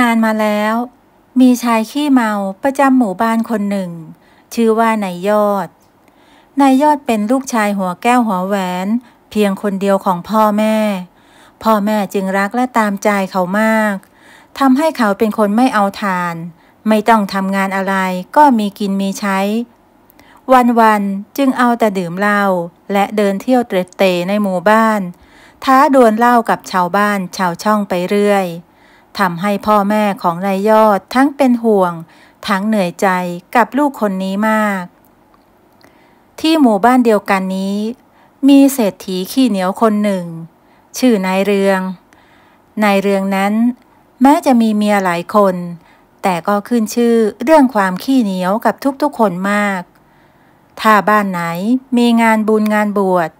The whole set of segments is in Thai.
นานมาแล้ว มีชายขี้เมาประจำหมู่บ้านคนหนึ่ง ชื่อว่านายยอดนายยอดเป็นลูกชายหัวแก้วหัวแหวน เพียงคนเดียวของพ่อแม่ พ่อแม่จึงรักและตามใจเขามากทำให้เขาเป็นคนไม่เอาทาน ไม่ต้องทำงานอะไร ก็มีกินมีใช้ วันๆจึงเอาแต่ดื่มเหล้าและเดินเที่ยวเตร็ดเตในหมู่บ้าน ท้าดวลเหล้ากับชาวบ้านชาวช่องไปเรื่อยทำให้พ่อแม่ของนายยอดทั้งเป็นห่วง ทั้งเหนื่อยใจกับลูกคนนี้มาก ที่หมู่บ้านเดียวกันนี้ มีเศรษฐีขี้เหนียวคนหนึ่ง ชื่อนายเรืองนายเรืองนั้น แม้จะมีเมียหลายคน แต่ก็ขึ้นชื่อเรื่องความขี้เหนียวกับทุกๆคนมาก ถ้าบ้านไหนมีงานบุญงานบวช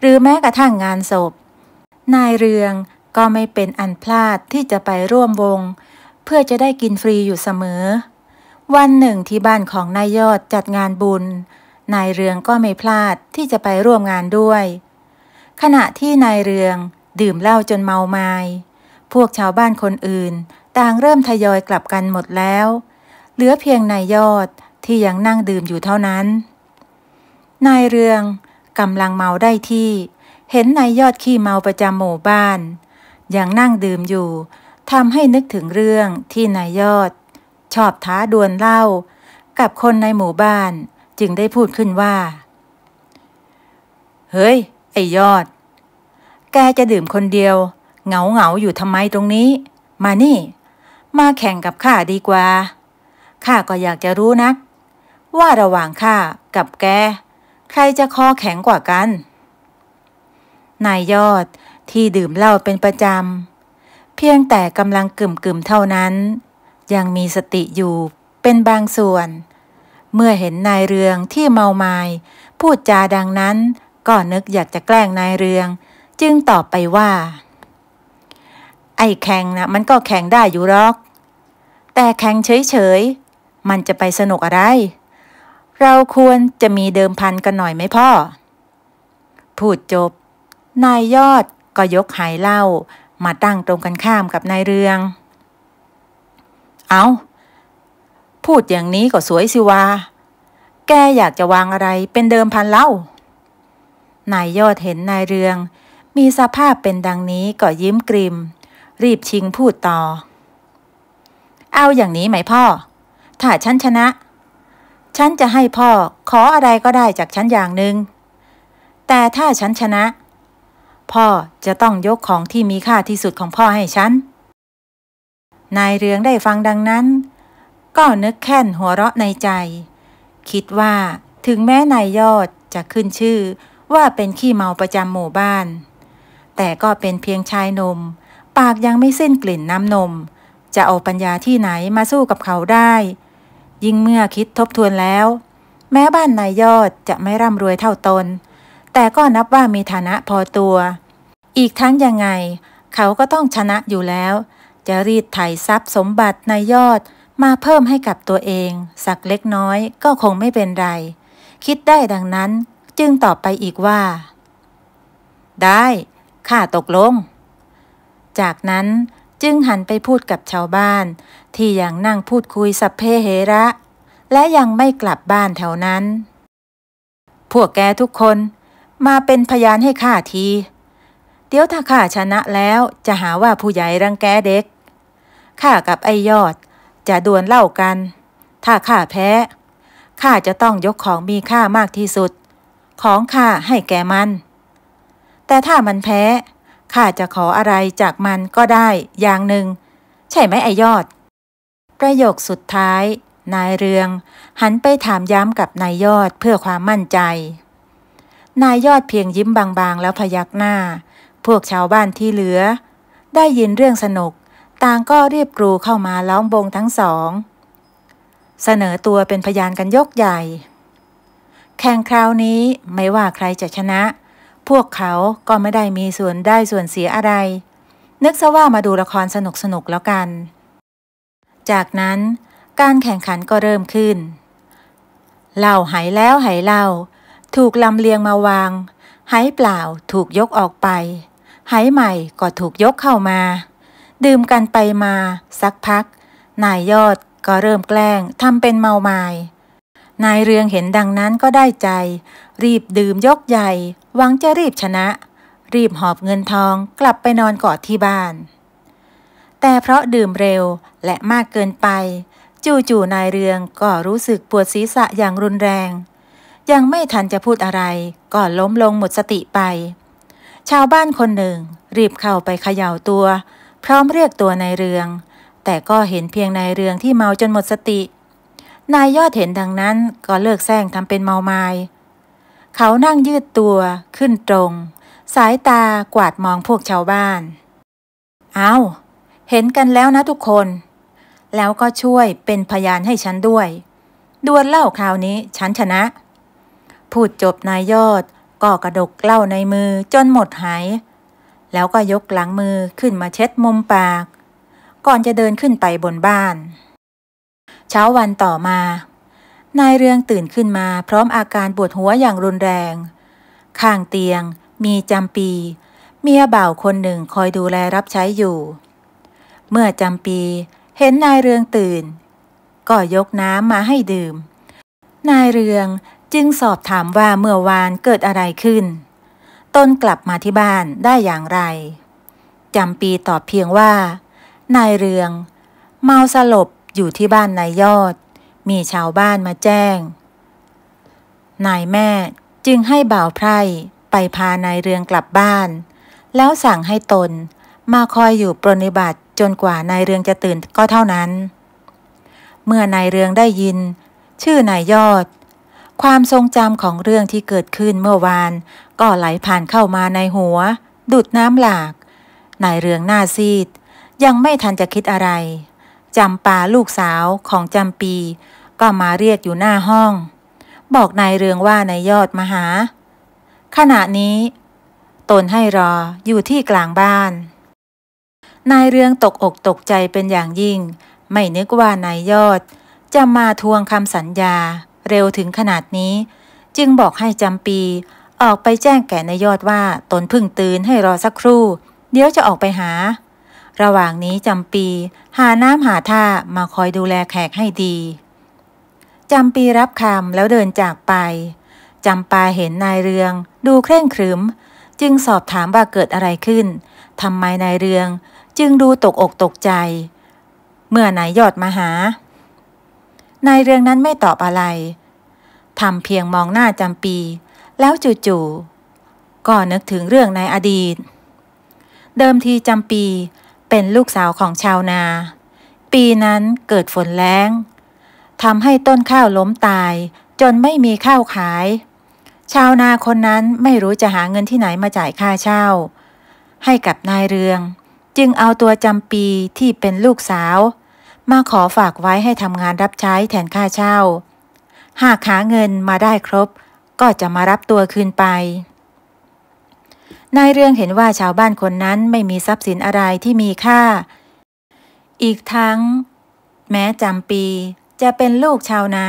หรือแม้กระทั่งงานศพ นายเรืองก็ไม่เป็นอันพลาดที่จะไปร่วมวง เพื่อจะได้กินฟรีอยู่เสมอ วันหนึ่งที่บ้านของนายยอดจัดงานบุญนายเรืองก็ไม่พลาดที่จะไปร่วมงานด้วย ขณะที่นายเรืองดื่มเหล้าจนเมาไมา้พวกชาวบ้านคนอื่น ต่างเริ่มทยอยกลับกันหมดแล้ว เหลือเพียงนายยอดที่ยังนั่งดื่มอยู่เท่านั้น นายเรืองกำลังเมาได้ที่ เห็นนายยอดขี้เมาประจำหมู่บ้านอย่างนั่งดื่มอยู่ทำให้นึกถึงเรื่องที่นายยอด ชอบท้าดวลเล่า กับคนในหมู่บ้านจึงได้พูดขึ้นว่า เฮ้ย ไอยอด แกจะดื่มคนเดียว เหงาเหงาอยู่ทำไมตรงนี้ มานี่ มาแข่งกับข้าดีกว่าข้าก็อยากจะรู้นัก ว่าระหว่างข้ากับแกใครจะคอแข็งกว่ากันนายยอดที่ดื่มเหล้าเป็นประจำเพียงแต่กำลังกึ่มๆเท่านั้น ยังมีสติอยู่เป็นบางส่วน เมื่อเห็นนายเรืองที่เมามาย พูดจาดังนั้นก็นึกอยากจะแกล้งนายเรือง จึงตอบไปว่า ไอ้แข่งนะมันก็แข่งได้อยู่หรอก แต่แข่งเฉยๆ มันจะไปสนุกอะไร เราควรจะมีเดิมพันกันหน่อยไหมพ่อพูดจบนายยอดก็ยกหายเล่ามาตั้งตรงกันข้ามกับนายเรือง เอา พูดอย่างนี้ก็สวยสิวา แกอยากจะวางอะไรเป็นเดิมพันเล่า นายยอดเห็นนายเรือง มีสภาพเป็นดังนี้ก็ยิ้มกริมรีบชิงพูดต่อ เอาอย่างนี้ไหมพ่อ ถ้าฉันชนะ ฉันจะให้พ่อขออะไรก็ได้จากฉันอย่างหนึง่ง แต่ถ้าฉันชนะพ่อจะต้องยกของที่มีค่าที่สุดของพ่อให้ฉัน นายเรืองได้ฟังดังนั้น ก็นึกแค่นหัวเราะในใจ คิดว่าถึงแม้นายยอดจะขึ้นชื่อว่าเป็นขี้เมาประจำหมู่บ้าน แต่ก็เป็นเพียงชายนม ปากยังไม่สิ้นกลิ่นน้ำนม จะเอาปัญญาที่ไหนมาสู้กับเขาได้ ยิ่งเมื่อคิดทบทวนแล้ว แม้บ้านนายยอดจะไม่ร่ำรวยเท่าตนแต่ก็นับว่ามีฐานะพอตัว อีกทั้งยังไงเขาก็ต้องชนะอยู่แล้ว จะรีดไถทรัพย์สมบัติในยอดมาเพิ่มให้กับตัวเองสักเล็กน้อยก็คงไม่เป็นไร คิดได้ดังนั้นจึงตอบไปอีกว่า ได้ ข้าตกลง จากนั้นจึงหันไปพูดกับชาวบ้าน ที่ยังนั่งพูดคุยสัพเพเหระ และยังไม่กลับบ้านแถวนั้น พวกแกทุกคนมาเป็นพยานให้ข้าที เดี๋ยวถ้าข้าชนะแล้วจะหาว่าผู้ใหญ่รังแกเด็ก ข้ากับไอยอดจะดวลเล่ากัน ถ้าข้าแพ้ข้าจะต้องยกของมีค่ามากที่สุด ของข้าให้แกมัน แต่ถ้ามันแพ้ข้าจะขออะไรจากมันก็ได้อย่างหนึ่ง ใช่ไหมไอยอด ประโยคสุดท้าย นายเรือง หันไปถามย้ำกับนายยอดเพื่อความมั่นใจนายยอดเพียงยิ้มบางๆ แล้วพยักหน้า พวกชาวบ้านที่เหลือ ได้ยินเรื่องสนุกต่างก็รีบกรูเข้ามาล้อมวงทั้งสอง เสนอตัวเป็นพยานกันยกใหญ่ แข่งคราวนี้ไม่ว่าใครจะชนะ พวกเขาก็ไม่ได้มีส่วนได้ส่วนเสียอะไร นึกซะว่ามาดูละครสนุกๆแล้วกัน จากนั้น การแข่งขันก็เริ่มขึ้นเหล่าหายแล้วหายเล่าถูกลำเลียงมาวางหายเปล่าถูกยกออกไปหายใหม่ก็ถูกยกเข้ามา ดื่มกันไปมา สักพัก นายยอดก็เริ่มแกล้งทำเป็นเมาไมาย นายเรืองเห็นดังนั้นก็ได้ใจ รีบดื่มยกใหญ่หวังจะรีบชนะ รีบหอบเงินทองกลับไปนอนกอดที่บ้าน แต่เพราะดื่มเร็วและมากเกินไป จู่ๆนายเรืองก็รู้สึกปวดศีรษะอย่างรุนแรงยังไม่ทันจะพูดอะไรก็ล้มลงหมดสติไป ชาวบ้านคนหนึ่งรีบเข้าไปเขย่าตัว พร้อมเรียกตัวนายเรือง แต่ก็เห็นเพียงนายเรืองที่เมาจนหมดสติ นายยอดเห็นดังนั้นก็เลิกแซงทำเป็นเมาไมา้เขานั่งยืดตัวขึ้นตรง สายตากวาดมองพวกชาวบ้านเอา้าเห็นกันแล้วนะทุกคน แล้วก็ช่วยเป็นพยานให้ฉันด้วย ดวลเล่าคราวนี้ฉันชนะพูดจบนายยอดก็กระดกเหล้าในมือจนหมดหายแล้วก็ยกหลังมือขึ้นมาเช็ดมุมปาก ก่อนจะเดินขึ้นไปบนบ้าน เช้าวันต่อมา นายเรืองตื่นขึ้นมา พร้อมอาการปวดหัวอย่างรุนแรง ข้างเตียงมีจำปี เมียบ่าวคนหนึ่งคอยดูแลรับใช้อยู่ เมื่อจำปีเห็นนายเรืองตื่น ก็ยกน้ำมาให้ดื่ม นายเรืองจึงสอบถามว่าเมื่อวานเกิดอะไรขึ้น ตนกลับมาที่บ้านได้อย่างไร จำปีตอบเพียงว่า นายเรืองเมาสลบอยู่ที่บ้านนายยอด มีชาวบ้านมาแจ้ง นายแม่จึงให้บ่าวไพร่ไปพานายเรืองกลับบ้าน แล้วสั่งให้ตนมาคอยอยู่ปรนิบัติจนกว่านายเรืองจะตื่นก็เท่านั้น เมื่อนายเรืองได้ยิน ชื่อนายยอดความทรงจำของเรื่องที่เกิดขึ้นเมื่อวานก็ไหลผ่านเข้ามาในหัว ดุดน้ำหลาก นายเรืองหน้าซีด ยังไม่ทันจะคิดอะไรจำปาลูกสาวของจำปี ก็มาเรียกอยู่หน้าห้อง บอกนายเรืองว่านายยอดมาหา ขณะนี้ ตนให้รออยู่ที่กลางบ้าน นายเรืองตกอกตกใจเป็นอย่างยิ่ง ไม่นึกว่านายยอด จะมาทวงคำสัญญาเร็วถึงขนาดนี้จึงบอกให้จำปี ออกไปแจ้งแก่นายยอดว่าตนพึ่งตื่นให้รอสักครู่เดี๋ยวจะออกไปหา ระหว่างนี้จำปี หาน้ำหาท่ามาคอยดูแลแขกให้ดี จำปีรับคำแล้วเดินจากไป จำปาเห็นนายเรืองดูเคร่งครึม จึงสอบถามว่าเกิดอะไรขึ้น ทำไมนายเรืองจึงดูตกอกตกใจ เมื่อนายยอดมาหานายเรืองนั้นไม่ตอบอะไร ทำเพียงมองหน้าจำปี แล้วจู่ๆ ก็นึกถึงเรื่องในอดีต เดิมทีจำปีเป็นลูกสาวของชาวนา ปีนั้นเกิดฝนแล้งทำให้ต้นข้าวล้มตายจนไม่มีข้าวขาย ชาวนาคนนั้นไม่รู้จะหาเงินที่ไหนมาจ่ายค่าเช่า ให้กับนายเรือง จึงเอาตัวจำปีที่เป็นลูกสาวมาขอฝากไว้ให้ทำงานรับใช้แทนค่าเช่า หากหาเงินมาได้ครบ ก็จะมารับตัวคืนไป นายเรื่องเห็นว่าชาวบ้านคนนั้นไม่มีทรัพย์สินอะไรที่มีค่า อีกทั้ง แม้จำปีจะเป็นลูกชาวนา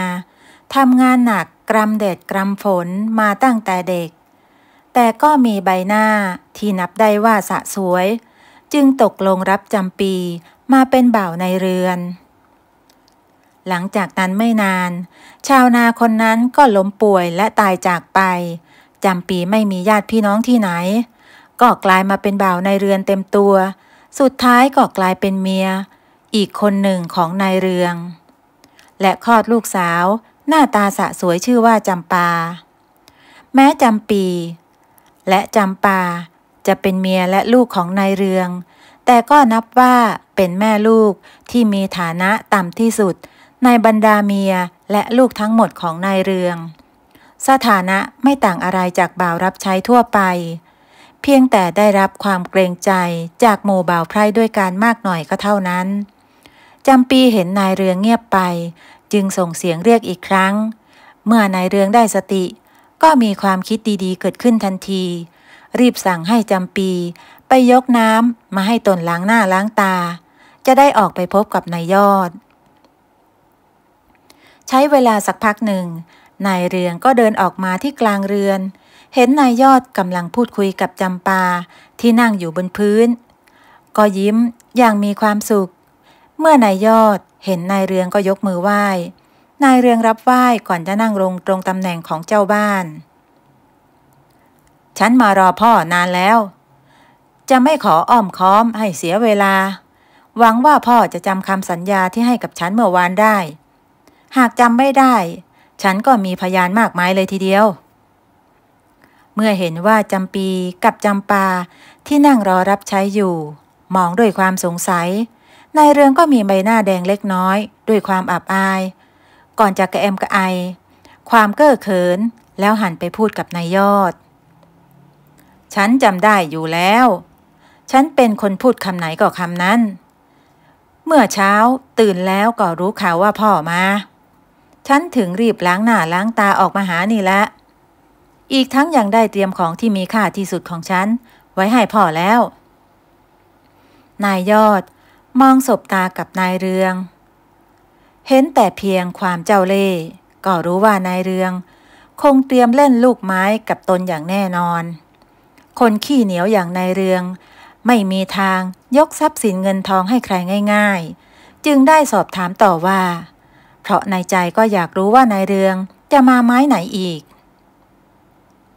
ทำงานหนักกรำเด็ดกรำฝนมาตั้งแต่เด็ก แต่ก็มีใบหน้าที่นับได้ว่าสะสวย จึงตกลงรับจำปีมาเป็นบ่าวในเรือน หลังจากนั้นไม่นาน ชาวนาคนนั้นก็ล้มป่วยและตายจากไป จำปีไม่มีญาติพี่น้องที่ไหน ก็กลายมาเป็นบ่าวในเรือนเต็มตัว สุดท้ายก็กลายเป็นเมีย อีกคนหนึ่งของนายเรือง และคลอดลูกสาว หน้าตาสะสวยชื่อว่า จำปา แม้จำปี และจำปา จะเป็นเมียและลูกของนายเรืองแต่ก็นับว่าเป็นแม่ลูกที่มีฐานะต่ำที่สุด ในบรรดาเมียและลูกทั้งหมดของนายเรืองสถานะไม่ต่างอะไรจากบ่าวรับใช้ทั่วไป เพียงแต่ได้รับความเกรงใจจากหมู่บ่าวไพร่ด้วยการมากหน่อยก็เท่านั้นจำปีเห็นนายเรืองเงียบไป จึงส่งเสียงเรียกอีกครั้ง เมื่อนายเรืองได้สติ ก็มีความคิดดีๆเกิดขึ้นทันทีรีบสั่งให้จำปี ไปยกน้ำ มาให้ตนล้างหน้าล้างตา จะได้ออกไปพบกับนายยอด ใช้เวลาสักพักหนึ่งนายเรืองก็เดินออกมาที่กลางเรือน เห็นนายยอดกำลังพูดคุยกับจำปาที่นั่งอยู่บนพื้น ก็ยิ้มอย่างมีความสุข เมื่อนายยอดเห็นนายเรืองก็ยกมือไหว้ นายเรืองรับไหว้ก่อนจะนั่งลงตรงตำแหน่งของเจ้าบ้านฉันมารอพ่อนานแล้ว จะไม่ขออ้อมค้อมให้เสียเวลา หวังว่าพ่อจะจำคำสัญญาที่ให้กับฉันเมื่อวานได้ หากจำไม่ได้ ฉันก็มีพยานมากมายเลยทีเดียว เมื่อเห็นว่าจำปีกับจำปาที่นั่งรอรับใช้อยู่ มองด้วยความสงสัยนายเรืองก็มีใบหน้าแดงเล็กน้อย ด้วยความอับอาย ก่อนจะกระแอมกระไอ ความเก้อเขินแล้วหันไปพูดกับนายยอดฉันจำได้อยู่แล้ว ฉันเป็นคนพูดคำไหนก็คำนั้น เมื่อเช้าตื่นแล้วก็รู้ข่าวว่าพ่อมา ฉันถึงรีบล้างหน้าล้างตาออกมาหานี่ละ อีกทั้งยังได้เตรียมของที่มีค่าที่สุดของฉัน ไว้ให้พ่อแล้ว นายยอด มองสบตากับนายเรือง เห็นแต่เพียงความเจ้าเล่ก็รู้ว่านายเรือง คงเตรียมเล่นลูกไม้กับตนอย่างแน่นอนคนขี้เหนียวอย่างนายเรือง ไม่มีทางยกทรัพย์สินเงินทองให้ใครง่ายๆ จึงได้สอบถามต่อว่า เพราะในใจก็อยากรู้ว่านายเรืองจะมาไม้ไหนอีก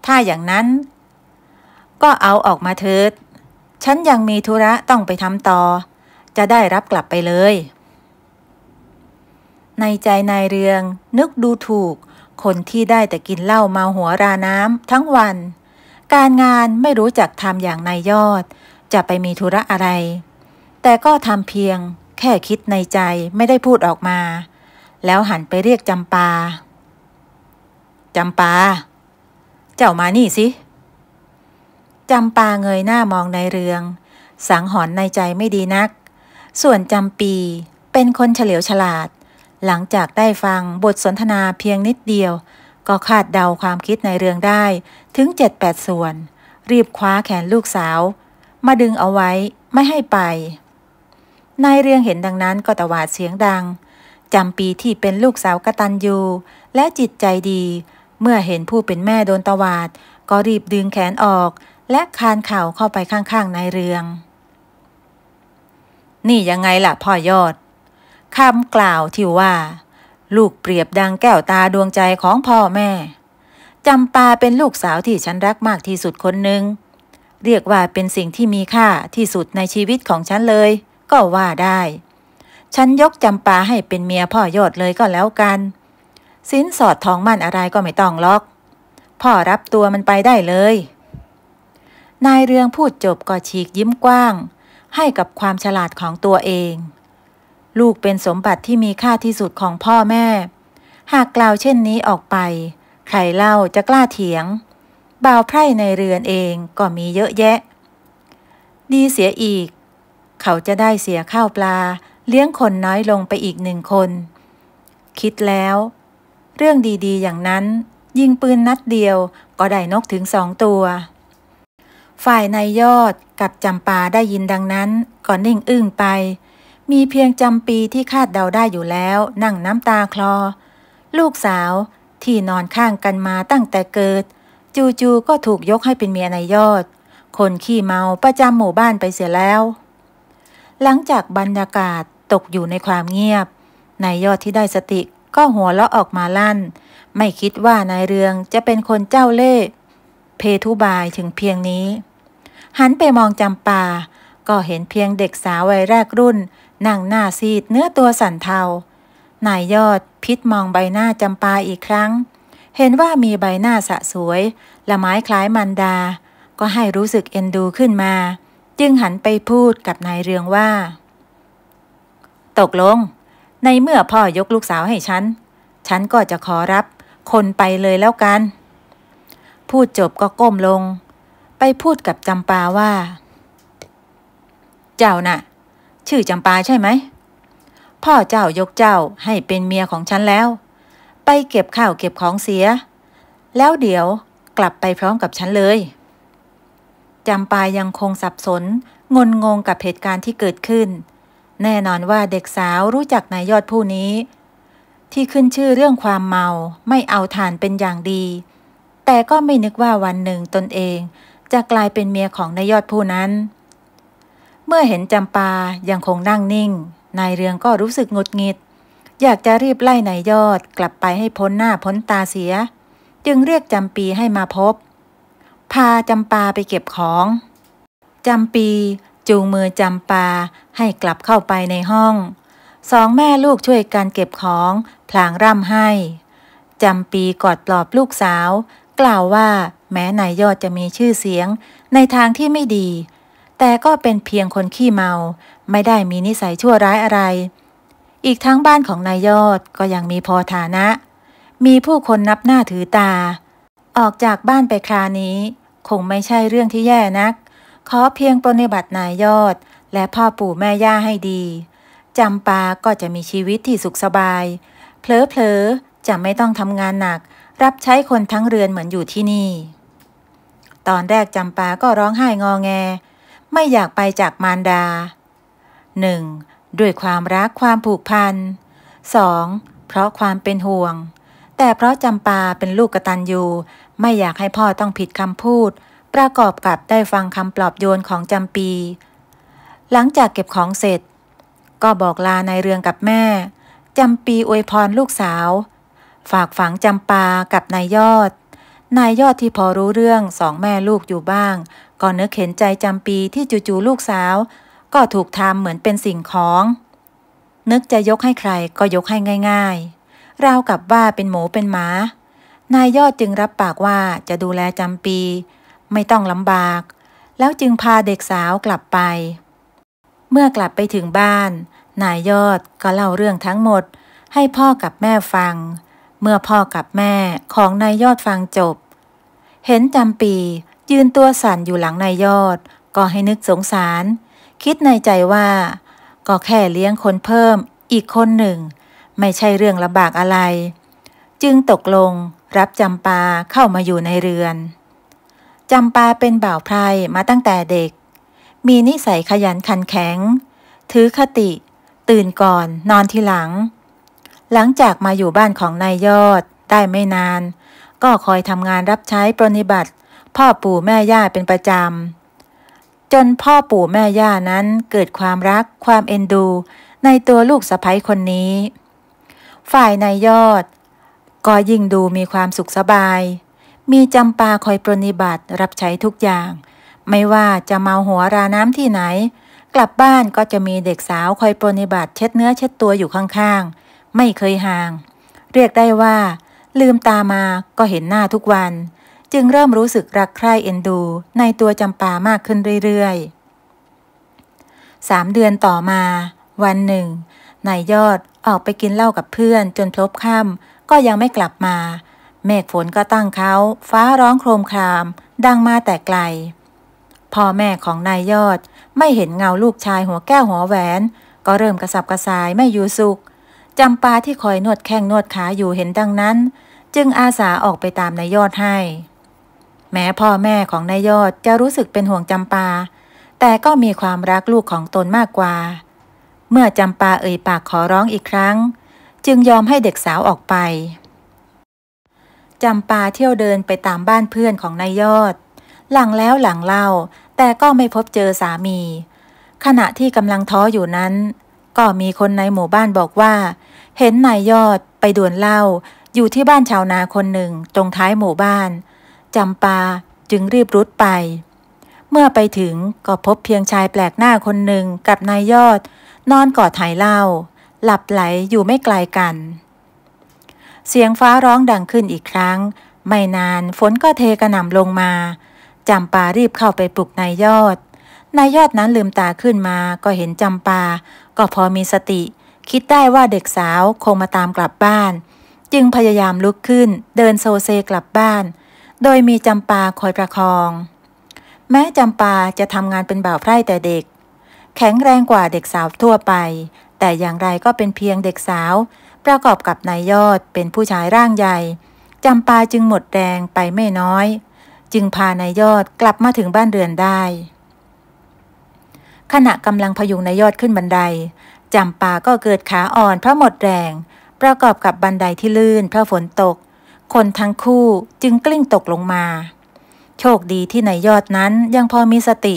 ถ้าอย่างนั้น ก็เอาออกมาเถิด ฉันยังมีธุระต้องไปทำต่อ จะได้รับกลับไปเลย ในใจนายเรืองนึกดูถูกคนที่ได้แต่กินเหล้าเมาหัวราน้ำทั้งวันการงานไม่รู้จักทำอย่างนายยอด จะไปมีธุระอะไร แต่ก็ทำเพียง แค่คิดในใจไม่ได้พูดออกมา แล้วหันไปเรียกจำปาจำปา เจ้ามานี่สิจำปาเงยหน้ามองในเรือง สังหอนในใจไม่ดีนัก ส่วนจำปีเป็นคนเฉลียวฉลาด หลังจากได้ฟังบทสนทนาเพียงนิดเดียวก็คาดเดาความคิดในเรืองได้ถึงเจ็ดแปดส่วน รีบคว้าแขนลูกสาว มาดึงเอาไว้ ไม่ให้ไปนายเรืองเห็นดังนั้นก็ตวาดเสียงดังจำปีที่เป็นลูกสาวกระตันยู และจิตใจดี เมื่อเห็นผู้เป็นแม่โดนตวาด ก็รีบดึงแขนออก และคานเข่าเข้าไปข้างๆนายเรือง นี่ยังไงล่ะพ่อยอดคำกล่าวที่ว่าลูกเปรียบดังแก้วตาดวงใจของพ่อแม่ จำปาเป็นลูกสาวที่ฉันรักมากที่สุดคนหนึ่งเรียกว่าเป็นสิ่งที่มีค่าที่สุดในชีวิตของฉันเลย ก็ว่าได้ ฉันยกจำปาให้เป็นเมียพ่อยอดเลยก็แล้วกัน สินสอดทองมั่นอะไรก็ไม่ต้องล็อก พ่อรับตัวมันไปได้เลย นายเรืองพูดจบก็ฉีกยิ้มกว้าง ให้กับความฉลาดของตัวเองลูกเป็นสมบัติที่มีค่าที่สุดของพ่อแม่ หากกล่าวเช่นนี้ออกไป ใครเล่าจะกล้าเถียงบ่าวไพร่ในเรือนเองก็มีเยอะแยะ ดีเสียอีก เขาจะได้เสียข้าวปลา เลี้ยงคนน้อยลงไปอีกหนึ่งคน คิดแล้ว เรื่องดีๆอย่างนั้น ยิงปืนนัดเดียวก็ได้นกถึงสองตัว ฝ่ายนายยอดกับจำปาได้ยินดังนั้น ก็นิ่งอึ้งไปมีเพียงจำปีที่คาดเดาได้อยู่แล้วนั่งน้ำตาคลอ ลูกสาวที่นอนข้างกันมาตั้งแต่เกิด จูจูก็ถูกยกให้เป็นเมียนายยอด คนขี้เมาประจำหมู่บ้านไปเสียแล้ว หลังจากบรรยากาศตกอยู่ในความเงียบนายยอดที่ได้สติก็หัวเราะออกมาลั่น ไม่คิดว่านายเรืองจะเป็นคนเจ้าเล่ห์เพทุบายถึงเพียงนี้ หันไปมองจำปาก็เห็นเพียงเด็กสาววัยแรกรุ่นนั่งหน้าซีดเนื้อตัวสั่นเทา นายยอดพิษมองใบหน้าจำปาอีกครั้ง เห็นว่ามีใบหน้าสะสวยละไม้คล้ายมันดา ก็ให้รู้สึกเอ็นดูขึ้นมา จึงหันไปพูดกับนายเรืองว่า ตกลงในเมื่อพ่อยกลูกสาวให้ฉันฉันก็จะขอรับคนไปเลยแล้วกัน พูดจบก็ก้มลง ไปพูดกับจำปาว่า เจ้านะ่ะชื่อจำปาใช่ไหม พ่อเจ้ายกเจ้าให้เป็นเมียของฉันแล้ว ไปเก็บข้าวเก็บของเสีย แล้วเดี๋ยวกลับไปพร้อมกับฉันเลย จำปายังคงสับสนงนงงกับเหตุการณ์ที่เกิดขึ้น แน่นอนว่าเด็กสาวรู้จักนายยอดผู้นี้ ที่ขึ้นชื่อเรื่องความเมาไม่เอาฐานเป็นอย่างดี แต่ก็ไม่นึกว่าวันหนึ่งตนเองจะกลายเป็นเมียของนายยอดผู้นั้นเมื่อเห็นจำปายังคงนั่งนิ่ง นายเรืองก็รู้สึกงดงิด อยากจะรีบไล่นายยอดกลับไปให้พ้นหน้าพ้นตาเสีย จึงเรียกจำปีให้มาพบ พาจำปาไปเก็บของ จำปี จูงมือจำปาให้กลับเข้าไปในห้อง สองแม่ลูกช่วยกันเก็บของ พลางร่ำให้ จำปีกอดปลอบลูกสาว กล่าวว่าแม้นายยอดจะมีชื่อเสียงในทางที่ไม่ดีแต่ก็เป็นเพียงคนขี้เมาไม่ได้มีนิสัยชั่วร้ายอะไร อีกทั้งบ้านของนายยอดก็ยังมีพอฐานะ มีผู้คนนับหน้าถือตา ออกจากบ้านไปครานี้ คงไม่ใช่เรื่องที่แย่นัก ขอเพียงปฏิบัตินายยอด และพ่อปู่แม่ย่าให้ดี จำปาก็จะมีชีวิตที่สุขสบายเพลอเพลอจะไม่ต้องทำงานหนักรับใช้คนทั้งเรือนเหมือนอยู่ที่นี่ ตอนแรกจำปาก็ร้องไห้งอแงไม่อยากไปจากมารดา 1. ด้วยความรักความผูกพัน 2. เพราะความเป็นห่วง แต่เพราะจำปาเป็นลูกกตันยูไม่อยากให้พ่อต้องผิดคำพูด ประกอบกับได้ฟังคำปลอบโยนของจำปี หลังจากเก็บของเสร็จ ก็บอกลาในเรืองกับแม่จำปีอวยพรลูกสาว ฝากฝังจำปากับนายยอด นายยอดที่พอรู้เรื่องสองแม่ลูกอยู่บ้างก็นึกเห็นใจจำปีที่จู่ๆลูกสาว ก็ถูกทำเหมือนเป็นสิ่งของ นึกจะยกให้ใครก็ยกให้ง่ายๆราวกับว่าเป็นหมูเป็นหมานายยอดจึงรับปากว่าจะดูแลจำปี ไม่ต้องลำบาก แล้วจึงพาเด็กสาวกลับไป เมื่อกลับไปถึงบ้าน นายยอดก็เล่าเรื่องทั้งหมดให้พ่อกับแม่ฟัง เมื่อพ่อกับแม่ของนายยอดฟังจบ เห็นจำปียืนตัวสั่นอยู่หลังนายยอด ก็ให้นึกสงสาร คิดในใจว่า ก็แค่เลี้ยงคนเพิ่ม อีกคนหนึ่ง ไม่ใช่เรื่องลำบากอะไร จึงตกลงรับจำปาเข้ามาอยู่ในเรือน จำปาเป็นบ่าวไพรมาตั้งแต่เด็ก มีนิสัยขยันขันแข็ง ถือคติ ตื่นก่อนนอนทีหลัง หลังจากมาอยู่บ้านของนายยอด ได้ไม่นาน ก็คอยทำงานรับใช้ปรนิบัติพ่อปู่แม่ย่าเป็นประจำจนพ่อปู่แม่ย่านั้นเกิดความรัก ความเอ็นดูในตัวลูกสะใภ้คนนี้ ฝ่ายนายยอด ก็ยิ่งดูมีความสุขสบาย มีจำปาคอยปรนิบัติรับใช้ทุกอย่าง ไม่ว่าจะเมาหัวราน้ำที่ไหน กลับบ้านก็จะมีเด็กสาวคอยปรนิบัติเช็ดเนื้อเช็ดตัวอยู่ข้าง ๆ ไม่เคยห่าง เรียกได้ว่า ลืมตามาก็เห็นหน้าทุกวันจึงเริ่มรู้สึกรักใคร่เอ็นดูในตัวจำปามากขึ้นเรื่อยๆสามเดือนต่อมา วันหนึ่งนายยอดออกไปกินเหล้ากับเพื่อนจนพลบค่ำก็ยังไม่กลับมาเมฆฝนก็ตั้งเขาฟ้าร้องโครมคราม ดังมาแต่ไกลพ่อแม่ของนายยอดไม่เห็นเงาลูกชายหัวแก้วหัวแหวน ก็เริ่มกระสับกระส่ายไม่อยู่สุข จำปาที่คอยนวดแข้งนวดขาอยู่เห็นดังนั้น จึงอาสาออกไปตามนายยอดให้แม้ พ่อแม่ของ นายยอดจะรู้สึกเป็นห่วง จำปา แต่ก็มีความรักลูกของตนมากกว่า เมื่อ จำปาเอ่ย ปากขอร้องอีกครั้ง จึงยอมให้เด็กสาวออกไป จำปาเที่ยวเดินไปตามบ้านเพื่อนของ นายยอด หลังแล้วหลังเล่า แต่ก็ไม่พบเจอสามี ขณะที่ กำลังท้ออยู่นั้น ก็มีคนในหมู่บ้านบอกว่า เห็นนายยอดไปด่วนเหล้าอยู่ที่บ้านชาวนาคนหนึ่งตรงท้ายหมู่บ้านจำปาจึงรีบรุดไป เมื่อไปถึงก็พบเพียงชายแปลกหน้าคนหนึ่ง กับนายยอด นอนกอดไถ่เหล้าหลับไหลอยู่ไม่ไกลกัน เสียงฟ้าร้องดังขึ้นอีกครั้ง ไม่นานฝนก็เทกระหน่ำลงมา จำปารีบเข้าไปปลุกนายยอดนายยอดนั้นลืมตาขึ้นมาก็เห็นจำปาก็พอมีสติ คิดได้ว่าเด็กสาวคงมาตามกลับบ้าน จึงพยายามลุกขึ้น เดินโซเซกลับบ้านโดยมีจำปาคอยประคอง แม้จำปาจะทำงานเป็นบ่าวไพร่แต่เด็ก แข็งแรงกว่าเด็กสาวทั่วไป แต่อย่างไรก็เป็นเพียงเด็กสาว ประกอบกับนายยอดเป็นผู้ชายร่างใหญ่ จำปาจึงหมดแรงไปไม่น้อย จึงพานายยอดกลับมาถึงบ้านเรือนได้ ขณะกำลังพยุงนายยอดขึ้นบันไดจำปาก็เกิดขาอ่อนเพราะหมดแรง ประกอบกับบันไดที่ลื่นเพราะฝนตกคนทั้งคู่จึงกลิ้งตกลงมา โชคดีที่นายยอดนั้นยังพอมีสติ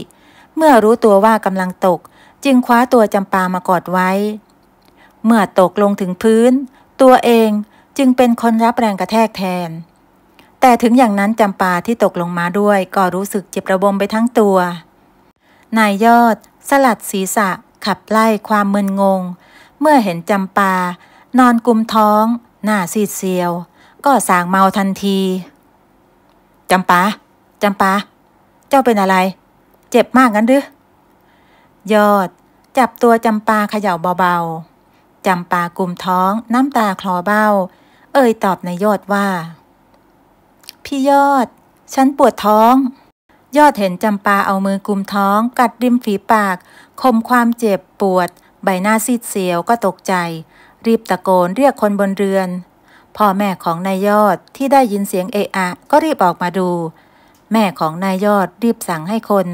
เมื่อรู้ตัวว่ากำลังตกจึงคว้าตัวจำปามากอดไว้ เมื่อตกลงถึงพื้น ตัวเองจึงเป็นคน รับแรงกระแทกแทน แต่ถึงอย่างนั้นจำปาที่ตกลงมาด้วยก็รู้สึกเจ็บระบมไปทั้งตัว นายยอดสลัดศีรษะ ขับไล่ความมึนงง เมื่อเห็นจำปา นอนกุมท้อง หน้าซีดเซียวก็สางเมาทันที จำปา จำปา เจ้าเป็นอะไร เจ็บมากงั้นหรือยอด จับตัวจำปาเขย่าเบา ๆ จำปากลุ่มท้องน้ำตาคลอเบ้า เอ่ยตอบในยอดว่า พี่ยอด ฉันปวดท้อง ยอดเห็นจำปาเอามือกลุ่มท้องกัดริมฝีปาก คมความเจ็บปวด ใบหน้าซีดเสียวก็ตกใจ รีบตะโกนเรียกคนบนเรือนพ่อแม่ของนายยอดที่ได้ยินเสียงเอะอะ ก็รีบออกมาดู แม่ของนายยอดรีบสั่งให้คน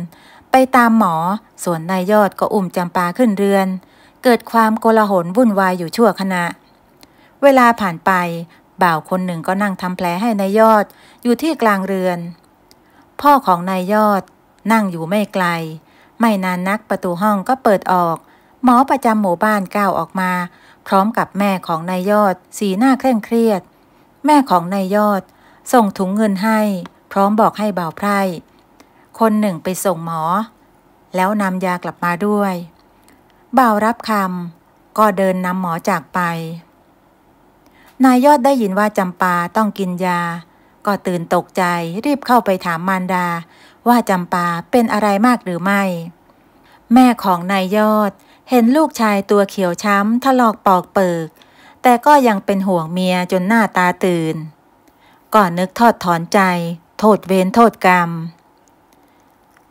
ไปตามหมอส่วนนายยอดก็อุ้มจำปาขึ้นเรือน เกิดความโกลาหลวุ่นวายอยู่ชั่วขณะ เวลาผ่านไป บ่าวคนหนึ่งก็นั่งทำแผลให้นายยอดอยู่ที่กลางเรือน พ่อของนายยอดนั่งอยู่ไม่ไกลไม่นานนักประตูห้องก็เปิดออก หมอประจำหมู่บ้านก้าวออกมาพร้อมกับแม่ของนายยอดสีหน้าเคร่งเครียด แม่ของนายยอดส่งถุงเงินให้ พร้อมบอกให้บ่าวไพร่ คนหนึ่งไปส่งหมอ แล้วนำยากลับมาด้วยบ่าวรับคำก็เดินนำหมอจากไปนายยอดได้ยินว่าจำปาต้องกินยา ก็ตื่นตกใจรีบเข้าไปถามมารดา ว่าจำปาเป็นอะไรมากหรือไม่ แม่ของนายยอดเห็นลูกชายตัวเขียวช้ำถลอกปอกเปิกแต่ก็ยังเป็นห่วงเมียจนหน้าตาตื่น ก่อนนึกทอดถอนใจ โทษเวรโทษกรรม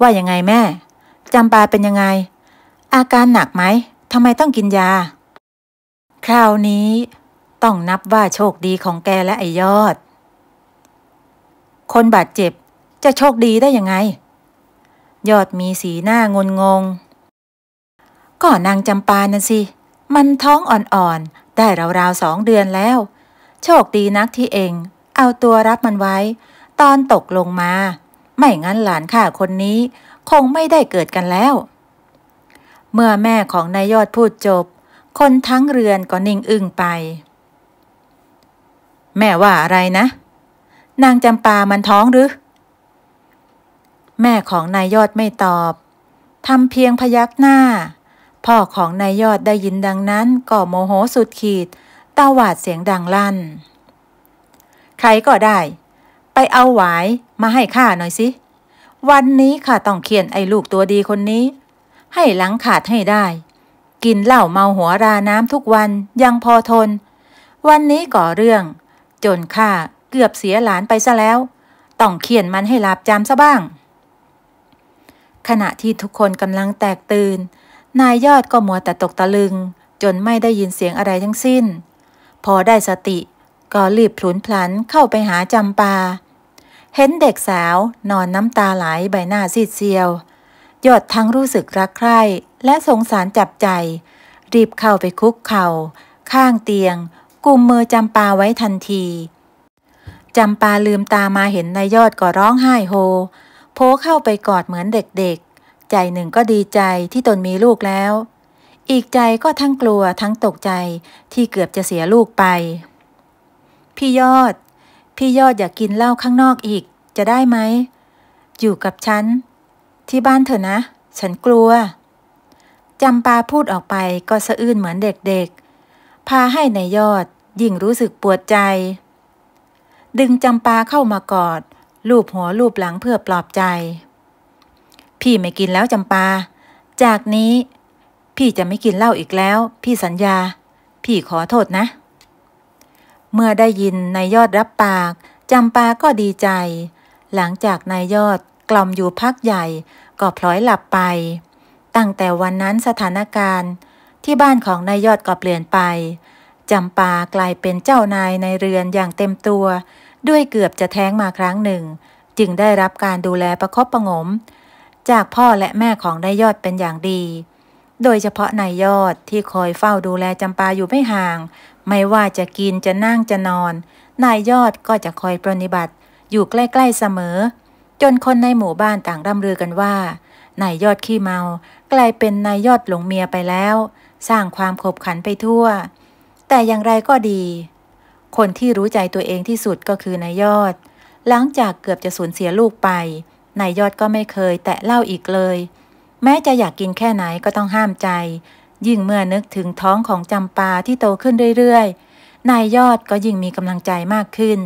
ว่ายังไงแม่จำปาเป็นยังไง อาการหนักไหมทำไมต้องกินยา คราวนี้ต้องนับว่าโชคดีของแกและไอยอด คนบาดเจ็บจะโชคดีได้ยังไง ยอดมีสีหน้างนงงก็นางจำปาน่ะสิ มันท้องอ่อน ๆ ได้ราวๆสองเดือนแล้ว โชคดีนักที่เอง เอาตัวรับมันไว้ ตอนตกลงมา ไม่งั้นหลานข้าคนนี้คงไม่ได้เกิดกันแล้ว เมื่อแม่ของนายยอดพูดจบ คนทั้งเรือนก็นิ่งอึ้งไป แม่ว่าอะไรนะ นางจำปามันท้องหรือ แม่ของนายยอดไม่ตอบ ทำเพียงพยักหน้าพ่อของนายยอดได้ยินดังนั้น ก็โมโหสุดขีดตาหวาดเสียงดังลั่น ใครก็ได้ ไปเอาหวายมาให้ข้าหน่อยสิ วันนี้ข้าต้องเขียนไอ้ลูกตัวดีคนนี้ ให้หลังขาดให้ได้ กินเหล้าเมาหัวรา น้ำทุกวันยังพอทน วันนี้ก่อเรื่อง จนข้า เกือบเสียหลานไปซะแล้ว ต้องเขียนมันให้หลาบจำซะบ้าง ขณะที่ทุกคนกำลังแตกตื่นนายยอดก็มัวแต่ตกตะลึง จนไม่ได้ยินเสียงอะไรทั้งสิ้น พอได้สติก็รีบพลุนพลันเข้าไปหาจำปา เห็นเด็กสาวนอนน้ำตาไหลใบหน้าซีดเซียว ยอดทั้งรู้สึกรักใคร่และสงสารจับใจ รีบเข้าไปคุกเขา่าข้างเตียง กุมมือจำปาไว้ทันที จำปาลืมตามาเห็นนายยอดก็ร้องไห้โฮโผเข้าไปกอดเหมือนเด็กใจหนึ่งก็ดีใจที่ตนมีลูกแล้ว อีกใจก็ทั้งกลัวทั้งตกใจที่เกือบจะเสียลูกไป พี่ยอด พี่ยอดอยากกินเหล้าข้างนอกอีก จะได้ไหม อยู่กับฉันที่บ้านเถอะนะ ฉันกลัวจำปาพูดออกไปก็สะอื้นเหมือนเด็กๆ พาให้ในยอดยิ่งรู้สึกปวดใจ ดึงจำปาเข้ามากอด ลูบหัวลูบหลังเพื่อปลอบใจพี่ไม่กินแล้วจำปา จากนี้ พี่จะไม่กินเหล้าอีกแล้ว พี่สัญญา พี่ขอโทษนะ เมื่อได้ยินนายยอดรับปากจำปาก็ดีใจ หลังจากนายยอดกล่อมอยู่พักใหญ่ ก็พลอยหลับไป ตั้งแต่วันนั้นสถานการณ์ที่บ้านของนายยอด ก็เปลี่ยนไปจำปากลายเป็นเจ้านายในเรือนอย่างเต็มตัว ด้วยเกือบจะแท้งมาครั้งหนึ่ง จึงได้รับการดูแลประคบประงมจากพ่อและแม่ของนายยอดเป็นอย่างดี โดยเฉพาะนายยอดที่คอยเฝ้าดูแลจำปาอยู่ไม่ห่าง ไม่ว่าจะกินจะนั่งจะนอน นายยอดก็จะคอยปรนิบัติ อยู่ใกล้ ๆเสมอ จนคนในหมู่บ้านต่างร่ำลือกันว่า นายยอดขี้เมากลายเป็นนายยอดหลงเมียไปแล้ว สร้างความขบขันไปทั่ว แต่อย่างไรก็ดี คนที่รู้ใจตัวเองที่สุดก็คือนายยอด หลังจากเกือบจะสูญเสียลูกไปนายยอดก็ไม่เคยแตะเหล้าอีกเลย แม้จะอยากกินแค่ไหนก็ต้องห้ามใจ ยิ่งเมื่อนึกถึงท้องของจำปาที่โตขึ้นเรื่อยๆ นายยอดก็ยิ่งมีกำลังใจมากขึ้น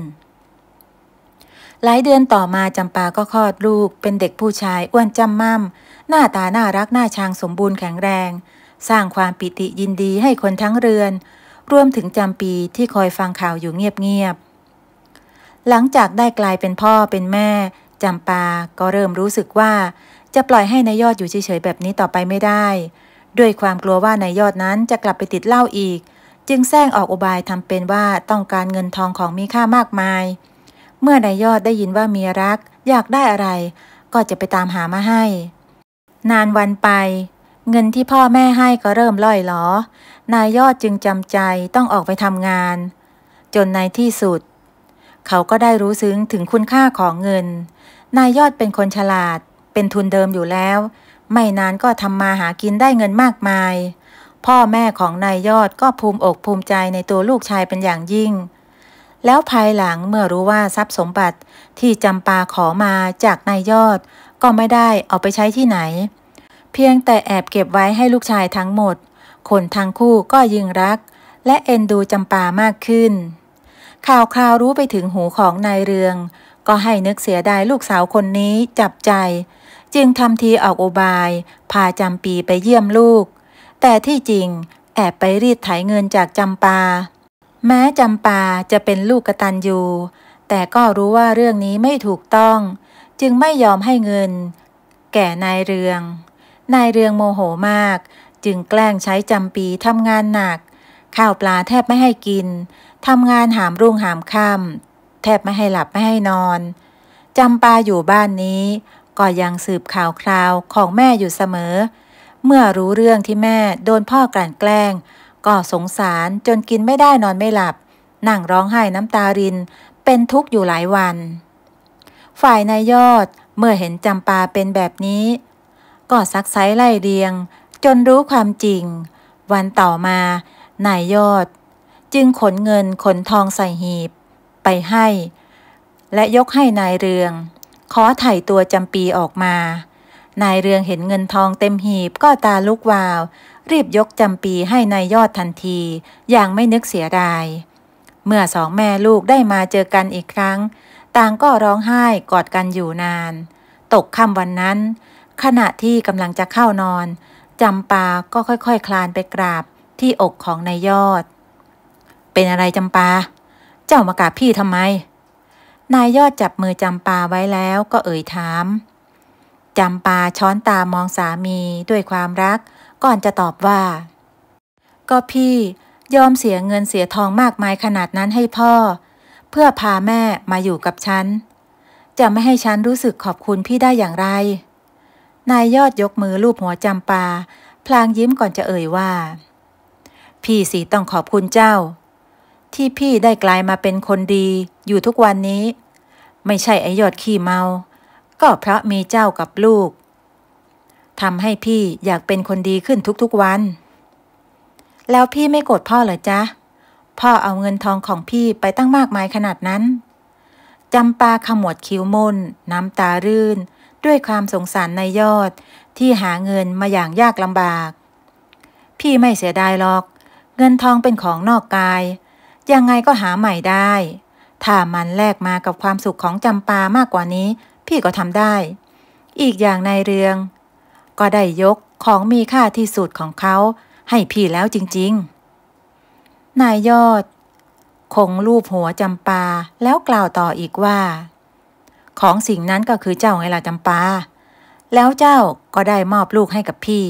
หลายเดือนต่อมาจำปาก็คลอดลูก เป็นเด็กผู้ชาย อ้วนจำม่ำหน้าตาน่ารักหน้าชางสมบูรณ์แข็งแรง สร้างความปิติยินดีให้คนทั้งเรือนรวมถึงจำปีที่คอยฟังข่าวอยู่เงียบๆหลังจากได้กลายเป็นพ่อเป็นแม่จำปา ก็เริ่มรู้สึกว่าจะปล่อยให้นายยอดอยู่เฉยๆแบบนี้ต่อไปไม่ได้ ด้วยความกลัวว่านายยอดนั้นจะกลับไปติดเหล้าอีก จึงแซงออกอุบายทำเป็นว่าต้องการเงินทองของมีค่ามากมาย เมื่อนายยอดได้ยินว่าเมียรัก อยากได้อะไร ก็จะไปตามหามาให้ นานวันไป เงินที่พ่อแม่ให้ก็เริ่มล่อยหลอนายยอดจึงจำใจต้องออกไปทำงาน จนในที่สุดเขาก็ได้รู้ซึ้ง ถึงคุณค่าของเงิน นายยอดเป็นคนฉลาด เป็นทุนเดิมอยู่แล้ว ไม่นานก็ทำมาหากินได้เงินมากมาย พ่อแม่ของนายยอดก็ภูมิอกภูมิใจในตัวลูกชายเป็นอย่างยิ่ง แล้วภายหลังเมื่อรู้ว่าทรัพย์สมบัติที่จำปาขอมาจากนายยอดก็ไม่ได้เอาไปใช้ที่ไหน เพียงแต่แอบเก็บไว้ให้ลูกชายทั้งหมดคนทั้งคู่ก็ยิ่งรัก และเอ็นดูจำปามากขึ้นข่าวคราวรู้ไปถึงหูของนายเรืองก็ให้นึกเสียดายลูกสาวคนนี้จับใจ จึงทำทีออกอุบาย พาจำปีไปเยี่ยมลูก แต่ที่จริงแอบไปรีดไถเงินจากจำปา แม้จำปาจะเป็นลูกกระตันยูแต่ก็รู้ว่าเรื่องนี้ไม่ถูกต้อง จึงไม่ยอมให้เงิน แก่นายเรืองนายเรืองโมโหมาก จึงแกล้งใช้จำปีทำงานหนักข้าวปลาแทบไม่ให้กิน ทำงานหามรุ่งหามค่ำ แทบไม่ให้หลับไม่ให้นอน จำปาอยู่บ้านนี้ ก็ยังสืบข่าวคราวของแม่อยู่เสมอ เมื่อรู้เรื่องที่แม่โดนพ่อกลั่นแกล้งก็ สงสารจนกินไม่ได้นอนไม่หลับ นั่งร้องไห้น้ำตาริน เป็นทุกข์อยู่หลายวัน ฝ่ายนายยอดเมื่อเห็นจำปาเป็นแบบนี้ก็ซักไซไล่เรียง จนรู้ความจริง วันต่อมานายยอด จึงขนเงินขนทองใส่หีบไปให้ และยกให้นายเรือง ขอไถ่ตัวจำปีออกมา นายเรืองเห็นเงินทองเต็มหีบก็ตาลุกวาว รีบยกจำปีให้นายยอดทันทีอย่างไม่นึกเสียดาย เมื่อสองแม่ลูกได้มาเจอกันอีกครั้ง ต่างก็ร้องไห้กอดกันอยู่นาน ตกค่ำวันนั้น ขณะที่กำลังจะเข้านอนจำปาก็ค่อยๆคคลานไปกราบที่อกของนายยอด เป็นอะไรจำปา เจ้ามากาพี่ทำไม นายยอดจับมือจำปาไว้แล้วก็เอ่ยถามจำปาช้อนตามองสามีด้วยความรัก ก่อนจะตอบว่า ก็พี่ยอมเสียเงินเสียทองมากมายขนาดนั้นให้พ่อ เพื่อพาแม่มาอยู่กับฉันจะไม่ให้ฉันรู้สึกขอบคุณพี่ได้อย่างไร นายยอดยกมือลูบหัวจำปา พลางยิ้มก่อนจะเอ่ยว่าพี่สิต้องขอบคุณเจ้า ที่พี่ได้กลายมาเป็นคนดีอยู่ทุกวันนี้ ไม่ใช่ไอยอดขี้เมา ก็เพราะมีเจ้ากับลูกทำให้พี่อยากเป็นคนดีขึ้นทุกๆวัน แล้วพี่ไม่โกรธพ่อเหรอจ๊ะ พ่อเอาเงินทองของพี่ไปตั้งมากมายขนาดนั้นจำปาขมวดคิ้วมนน้ำตารื่นด้วยความสงสารในยอดที่หาเงินมาอย่างยากลำบาก พี่ไม่เสียดายหรอกเงินทองเป็นของนอกกาย ยังไงก็หาใหม่ได้ ถ้ามันแลกมากับความสุขของจำปามากกว่านี้ พี่ก็ทำได้ อีกอย่างในเรือง ก็ได้ยกของมีค่าที่สุดของเขาให้พี่แล้วจริงๆ นายยอดคงรูปหัวจำปาแล้วกล่าวต่ออีกว่า ของสิ่งนั้นก็คือเจ้าไงล่ะจำปา แล้วเจ้าก็ได้มอบลูกให้กับพี่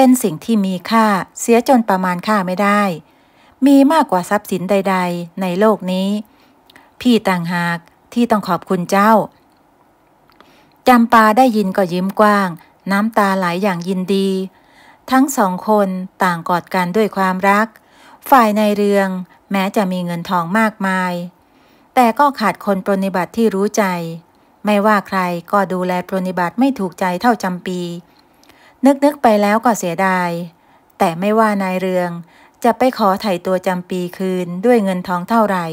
เป็นสิ่งที่มีค่าเสียจนประมาณค่าไม่ได้ มีมากกว่าทรัพย์สินใด ๆ ในโลกนี้ พี่ต่างหากที่ต้องขอบคุณเจ้าจำปาได้ยินก็ยิ้มกว้าง น้ำตาไหลยอย่างยินดี ทั้งสองคนต่างกอดกันด้วยความรัก ฝ่ายในเรือง แม้จะมีเงินทองมากมาย แต่ก็ขาดคนปรนิบัติที่รู้ใจ ไม่ว่าใครก็ดูแลปรนิบัติไม่ถูกใจเท่าจำปีนึกนึกไปแล้วก็เสียดาย แต่ไม่ว่านายเรืองจะไปขอไถ่ตัวจำปีคืนด้วยเงินทองเท่าไหร่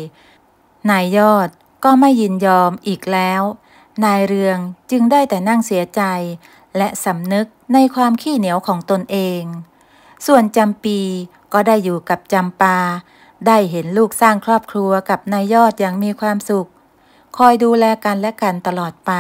นายยอดก็ไม่ยินยอมอีกแล้ว นายเรืองจึงได้แต่นั่งเสียใจและสำนึกในความขี้เหนียวของตนเอง ส่วนจำปีก็ได้อยู่กับจำปา ได้เห็นลูกสร้างครอบครัวกับนายยอดอย่างมีความสุข คอยดูแลกันและกันตลอดไป